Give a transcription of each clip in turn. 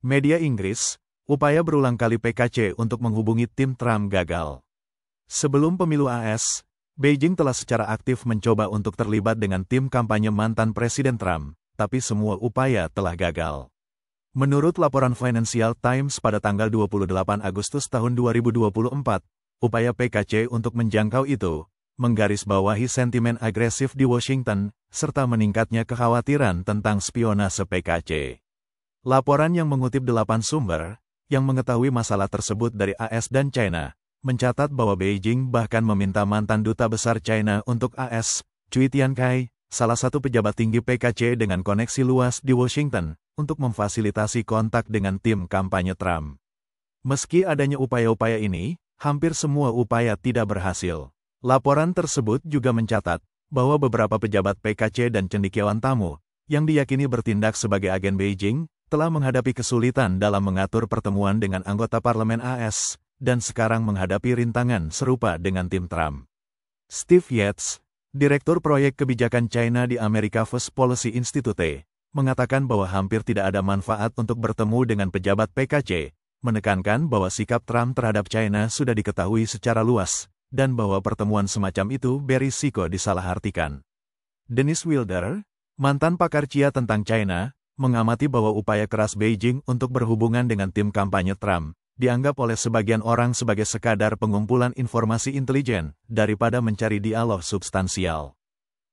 Media Inggris, upaya berulang kali PKC untuk menghubungi tim Trump gagal. Sebelum pemilu AS, Beijing telah secara aktif mencoba untuk terlibat dengan tim kampanye mantan Presiden Trump, tapi semua upaya telah gagal. Menurut laporan Financial Times pada tanggal 28 Agustus tahun 2024, upaya PKC untuk menjangkau itu menggarisbawahi sentimen agresif di Washington, serta meningkatnya kekhawatiran tentang spionase PKC. Laporan yang mengutip delapan sumber, yang mengetahui masalah tersebut dari AS dan China, mencatat bahwa Beijing bahkan meminta mantan duta besar China untuk AS, Cui Tiankai, salah satu pejabat tinggi PKC dengan koneksi luas di Washington, untuk memfasilitasi kontak dengan tim kampanye Trump. Meski adanya upaya-upaya ini, hampir semua upaya tidak berhasil. Laporan tersebut juga mencatat bahwa beberapa pejabat PKC dan cendikiawan tamu yang diyakini bertindak sebagai agen Beijing telah menghadapi kesulitan dalam mengatur pertemuan dengan anggota parlemen AS, dan sekarang menghadapi rintangan serupa dengan tim Trump. Steve Yates, Direktur Proyek Kebijakan China di America First Policy Institute, mengatakan bahwa hampir tidak ada manfaat untuk bertemu dengan pejabat PKC, menekankan bahwa sikap Trump terhadap China sudah diketahui secara luas, dan bahwa pertemuan semacam itu berisiko disalahartikan. Dennis Wilder, mantan pakar CIA tentang China, mengamati bahwa upaya keras Beijing untuk berhubungan dengan tim kampanye Trump dianggap oleh sebagian orang sebagai sekadar pengumpulan informasi intelijen daripada mencari dialog substansial.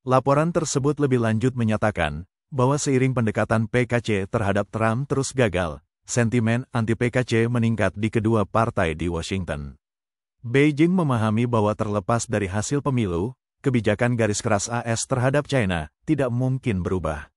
Laporan tersebut lebih lanjut menyatakan bahwa seiring pendekatan PKC terhadap Trump terus gagal, sentimen anti-PKC meningkat di kedua partai di Washington. Beijing memahami bahwa terlepas dari hasil pemilu, kebijakan garis keras AS terhadap China tidak mungkin berubah.